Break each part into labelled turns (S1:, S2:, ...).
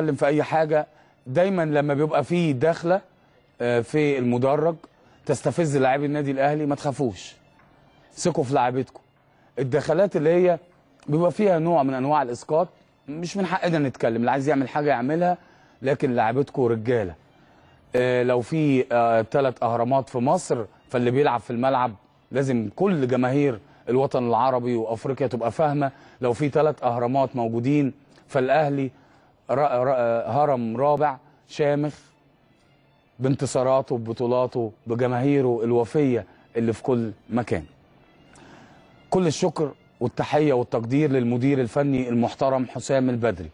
S1: نتكلم في اي حاجه دايما لما بيبقى فيه داخله آه، في المدرج تستفز لاعبي النادي الاهلي ما تخافوش ثقوا في لعيبتكم الدخلات اللي هي بيبقى فيها نوع من انواع الاسقاط مش من حقنا نتكلم اللي عايز يعمل حاجه يعملها لكن لعيبتكم رجاله آه، لو في ثلاث آه، اهرامات في مصر فاللي بيلعب في الملعب لازم كل جماهير الوطن العربي وافريقيا تبقى فاهمه لو في ثلاث اهرامات موجودين فالاهلي هرم رابع شامخ بانتصاراته ببطولاته بجماهيره الوفيه اللي في كل مكان. كل الشكر والتحيه والتقدير للمدير الفني المحترم حسام البدري.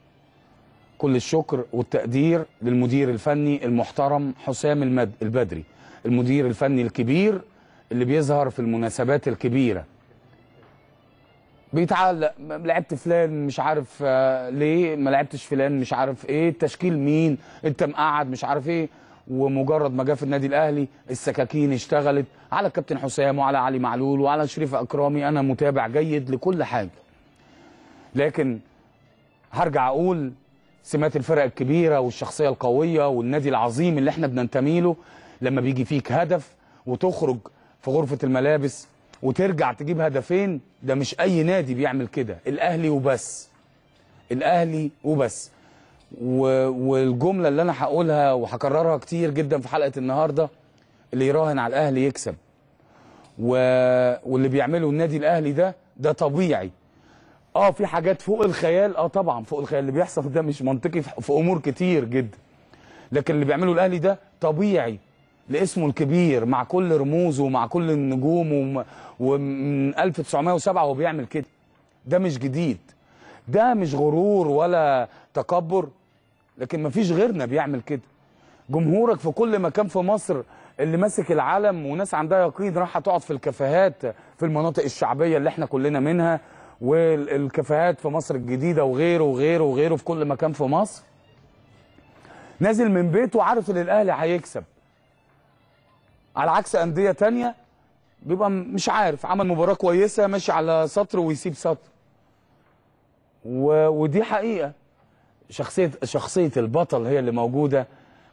S1: كل الشكر والتقدير للمدير الفني المحترم حسام المد... البدري المدير الفني الكبير اللي بيظهر في المناسبات الكبيره بيتعلق لعبت فلان مش عارف آه، ليه ما لعبتش فلان مش عارف ايه التشكيل مين انت مقعد مش عارف ايه ومجرد ما جه في النادي الاهلي السكاكين اشتغلت على الكابتن حسام وعلى علي معلول وعلى شريف اكرامي انا متابع جيد لكل حاجه لكن هرجع اقول سمات الفرق الكبيره والشخصيه القويه والنادي العظيم اللي احنا بننتمي له لما بيجي فيك هدف وتخرج في غرفه الملابس وترجع تجيب هدفين ده مش اي نادي بيعمل كده الاهلي وبس الاهلي وبس و... والجمله اللي انا هقولها وهكررها كتير جدا في حلقه النهارده اللي يراهن على الاهلي يكسب و... واللي بيعمله النادي الاهلي ده ده طبيعي اه في حاجات فوق الخيال اه طبعا فوق الخيال اللي بيحصل ده مش منطقي في امور كتير جدا لكن اللي بيعمله الاهلي ده طبيعي لاسمه الكبير مع كل رموزه ومع كل النجوم ومن 1907 وهو بيعمل كده ده مش جديد ده مش غرور ولا تكبر لكن مفيش غيرنا بيعمل كده جمهورك في كل مكان في مصر اللي ماسك العلم وناس عندها يقين راح تقعد في الكافيهات في المناطق الشعبيه اللي احنا كلنا منها والكافيهات في مصر الجديده وغيره وغيره وغيره في كل مكان في مصر نازل من بيته عارف ان الاهلي هيكسب على عكس انديه ثانيه بيبقى مش عارف عمل مباراه كويسه ماشي على سطر ويسيب سطر و... ودي حقيقه شخصيه شخصيه البطل هي اللي موجوده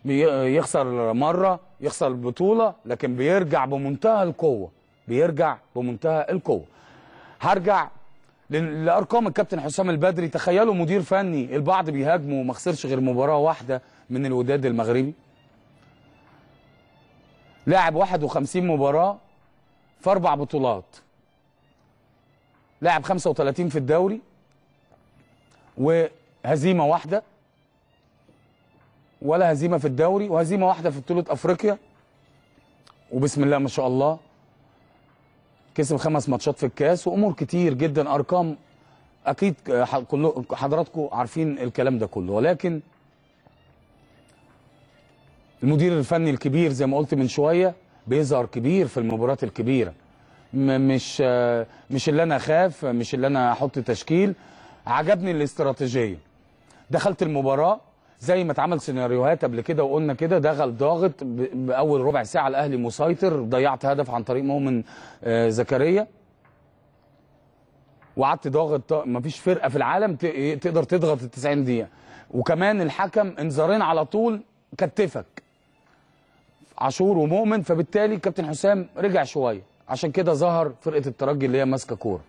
S1: يخسر مره يخسر البطوله لكن بيرجع بمنتهى القوه بيرجع بمنتهى القوه هرجع لارقام الكابتن حسام البدري تخيلوا مدير فني البعض بيهاجمه وما خسرش غير مباراه واحده من الوداد المغربي لاعب 51 مباراه في اربع بطولات لاعب 35 في الدوري وهزيمه واحده ولا هزيمه في الدوري وهزيمه واحده في بطوله افريقيا وبسم الله ما شاء الله كسب خمس ماتشات في الكاس وامور كتير جدا ارقام اكيد حضراتكم عارفين الكلام ده كله ولكن المدير الفني الكبير زي ما قلت من شويه بيظهر كبير في المباريات الكبيره مش مش اللي انا اخاف مش اللي انا احط تشكيل عجبني الاستراتيجيه دخلت المباراه زي ما اتعمل سيناريوهات قبل كده وقلنا كده دخل ضاغط باول ربع ساعه الاهلي مسيطر ضيعت هدف عن طريق مؤمن آه، زكريا وقعدت ضاغط مفيش فرقه في العالم تقدر تضغط ال 90 دقيقه وكمان الحكم انذارين على طول كتفك عاشور ومؤمن فبالتالي كابتن حسام رجع شويه عشان كده ظهر فرقه الترجي اللي هي ماسكه كوره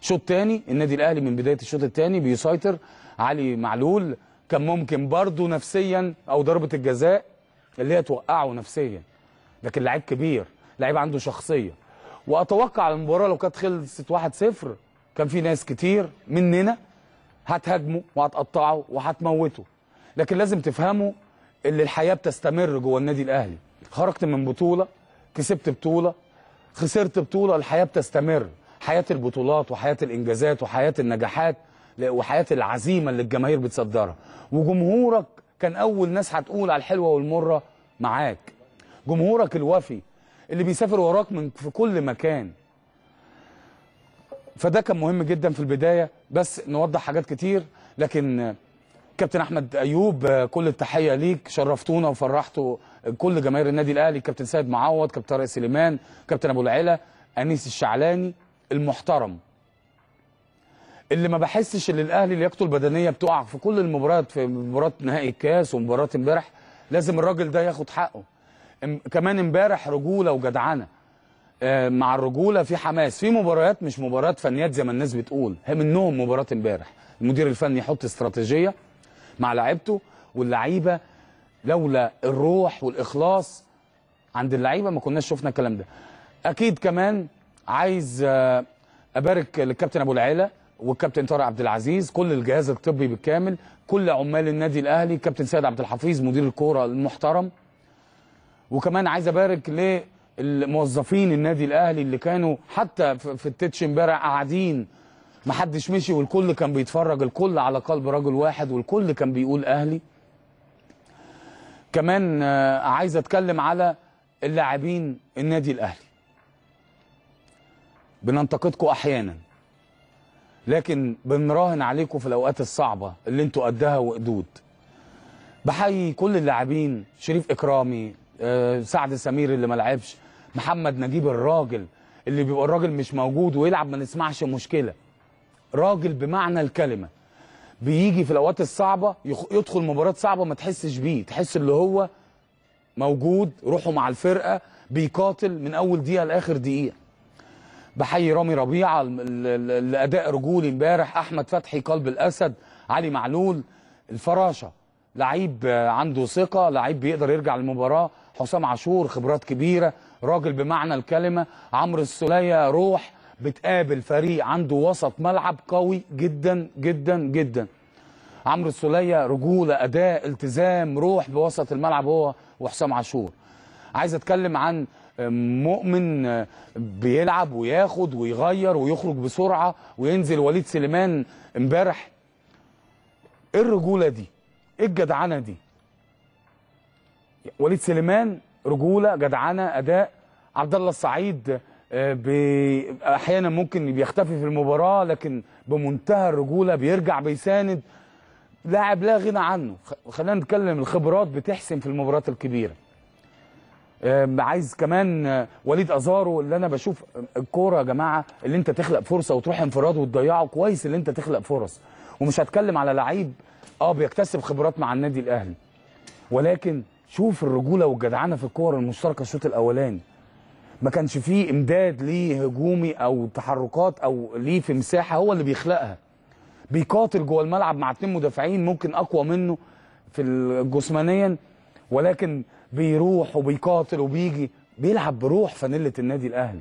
S1: شوط تاني النادي الاهلي من بدايه الشوط التاني بيسيطر علي معلول كان ممكن برضه نفسيا او ضربه الجزاء اللي هي توقعه نفسيا لكن لعيب كبير لعيب عنده شخصيه واتوقع المباراه لو كانت خلصت 1-0 كان في ناس كتير مننا هتهاجمه وهتقطعه وهتموته لكن لازم تفهموا ان الحياه بتستمر جوه النادي الاهلي خرجت من بطوله كسبت بطوله خسرت بطوله الحياه بتستمر حياه البطولات وحياه الانجازات وحياه النجاحات وحياه العزيمه اللي الجماهير بتصدرها وجمهورك كان اول ناس هتقول على الحلوه والمره معاك جمهورك الوفي اللي بيسافر وراك من في كل مكان فده كان مهم جدا في البدايه بس نوضح حاجات كتير لكن كابتن احمد ايوب كل التحيه ليك شرفتونا وفرحتوا كل جماهير النادي الاهلي كابتن سيد معوض كابتن طارق سليمان كابتن ابو العلا انيس الشعلاني المحترم اللي ما بحسش ان الاهلي لياقته البدنيه بتقع في كل المباريات في مباراه نهائي الكاس ومباراه امبارح لازم الراجل ده ياخد حقه كمان امبارح رجوله وجدعنه آه، مع الرجوله في حماس في مباريات مش مباريات فنيات زي ما الناس بتقول هي منهم مباراه امبارح المدير الفني يحط استراتيجيه مع لعيبته واللعيبه لولا الروح والاخلاص عند اللعيبه ما كناش شفنا الكلام ده اكيد كمان عايز آه، ابارك للكابتن ابو العيله والكابتن طارق عبد العزيز كل الجهاز الطبي بالكامل كل عمال النادي الاهلي كابتن سيد عبد الحفيظ مدير الكوره المحترم وكمان عايز ابارك للموظفين النادي الاهلي اللي كانوا حتى في التتش امبارح قاعدين محدش مشي والكل كان بيتفرج الكل على قلب رجل واحد والكل كان بيقول اهلي كمان آه، عايز اتكلم على اللاعبين النادي الاهلي بننتقدكم احيانا لكن بنراهن عليكم في الاوقات الصعبه اللي انتوا قدها وقدود بحيي كل اللاعبين شريف اكرامي آه، سعد سمير اللي ما لعبش محمد نجيب الراجل اللي بيبقى الراجل مش موجود ويلعب ما نسمعش مشكله راجل بمعنى الكلمه بيجي في الاوقات الصعبه يدخل مباراه صعبه ما تحسش بيه تحس اللي هو موجود روحه مع الفرقه بيقاتل من اول دقيقه لاخر دقيقه بحيي رامي ربيعه الاداء رجولي امبارح احمد فتحي قلب الاسد علي معلول الفراشه لعيب عنده ثقه لعيب بيقدر يرجع المباراه حسام عاشور خبرات كبيره راجل بمعنى الكلمه عمرو السوليه روح بتقابل فريق عنده وسط ملعب قوي جدا جدا جدا عمرو السوليه رجوله اداء التزام روح بوسط الملعب هو وحسام عاشور عايز اتكلم عن مؤمن بيلعب وياخد ويغير ويخرج بسرعه وينزل وليد سليمان امبارح ايه الرجوله دي ايه الجدعنه دي وليد سليمان رجوله جدعنه اداء عبد الله السعيد احيانا ممكن بيختفي في المباراه لكن بمنتهى الرجوله بيرجع بيساند لاعب لا غنى عنه خلينا نتكلم الخبرات بتحسم في المباريات الكبيره عايز كمان آه، وليد ازارو اللي انا بشوف آه، الكوره يا جماعه اللي انت تخلق فرصه وتروح انفراد وتضيعه كويس اللي انت تخلق فرص ومش هتكلم على لعيب اه بيكتسب خبرات مع النادي الاهلي ولكن شوف الرجوله والجدعنه في الكور المشتركه الشوط الاولاني ما كانش فيه امداد ليه هجومي او تحركات او ليه في مساحه هو اللي بيخلقها بيقاتل جوه الملعب مع اتنين مدافعين ممكن اقوى منه في جسمانيا ولكن بيروح وبيقاتل وبيجي بيلعب بروح فانيله النادي الاهلي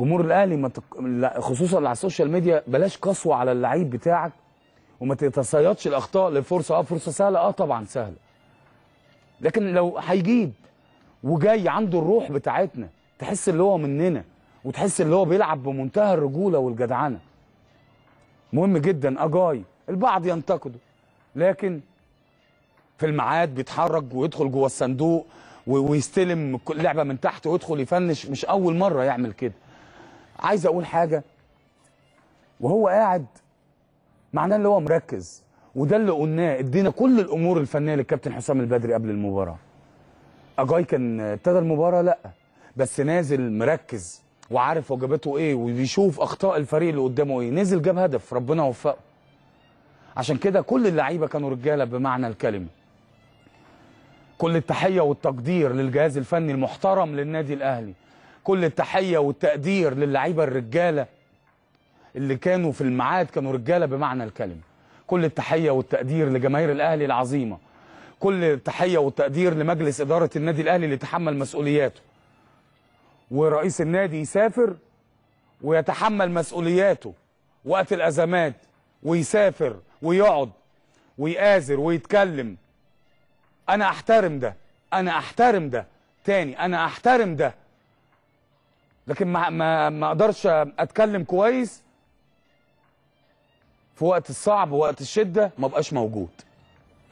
S1: جمهور الاهلي ما تق... خصوصا على السوشيال ميديا بلاش قسوه على اللعيب بتاعك وما تتصيدش الاخطاء لفرصه اه فرصه سهله اه طبعا سهله لكن لو هيجيب وجاي عنده الروح بتاعتنا تحس اللي هو مننا وتحس اللي هو بيلعب بمنتهى الرجوله والجدعنه مهم جدا اجاي البعض ينتقده لكن في الميعاد بيتحرك ويدخل جوه الصندوق ويستلم اللعبه من تحت ويدخل يفنش مش اول مره يعمل كده عايز اقول حاجه وهو قاعد معناه اللي هو مركز وده اللي قلناه ادينا كل الامور الفنيه للكابتن حسام البدري قبل المباراه اجاي كان ابتدى المباراه لا بس نازل مركز وعارف واجباته ايه وبيشوف اخطاء الفريق اللي قدامه ايه نزل جاب هدف ربنا وفقه عشان كده كل اللعيبه كانوا رجاله بمعنى الكلمه كل التحيه والتقدير للجهاز الفني المحترم للنادي الاهلي كل التحيه والتقدير للعيبه الرجاله اللي كانوا في الميعاد كانوا رجاله بمعنى الكلمه كل التحيه والتقدير لجماهير الاهلي العظيمه كل التحيه والتقدير لمجلس اداره النادي الاهلي اللي تحمل مسؤولياته ورئيس النادي يسافر ويتحمل مسؤولياته وقت الأزمات ويسافر ويقعد ويآزر ويتكلم أنا أحترم ده أنا أحترم ده تاني أنا أحترم ده لكن ما ما ما اقدرش اتكلم كويس في وقت الصعب ووقت الشده ما بقاش موجود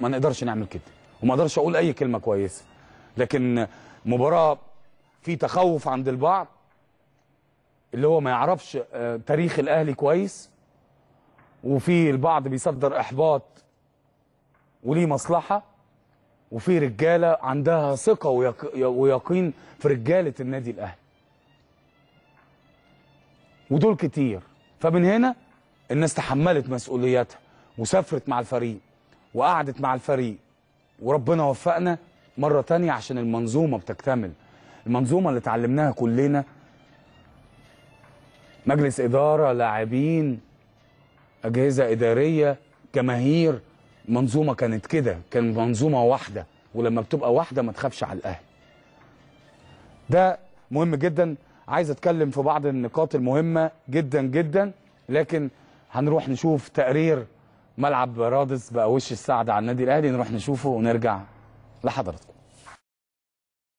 S1: ما نقدرش نعمل كده وما اقدرش اقول اي كلمه كويسه لكن مباراه في تخوف عند البعض اللي هو ما يعرفش آه، تاريخ الاهلي كويس وفي البعض بيصدر احباط وليه مصلحه وفي رجاله عندها ثقه ويقين في رجاله النادي الاهلي ودول كتير فمن هنا الناس تحملت مسؤوليتها وسافرت مع الفريق وقعدت مع الفريق وربنا وفقنا مرة تانية عشان المنظومة بتكتمل المنظومه اللي اتعلمناها كلنا مجلس اداره لاعبين اجهزه اداريه جماهير منظومه كانت كده كان منظومه واحده ولما بتبقى واحده ما تخافش على الاهلي ده مهم جدا عايز اتكلم في بعض النقاط المهمه جدا جدا لكن هنروح نشوف تقرير ملعب رادس بقى وش السعد على النادي الاهلي نروح نشوفه ونرجع لحضراتكم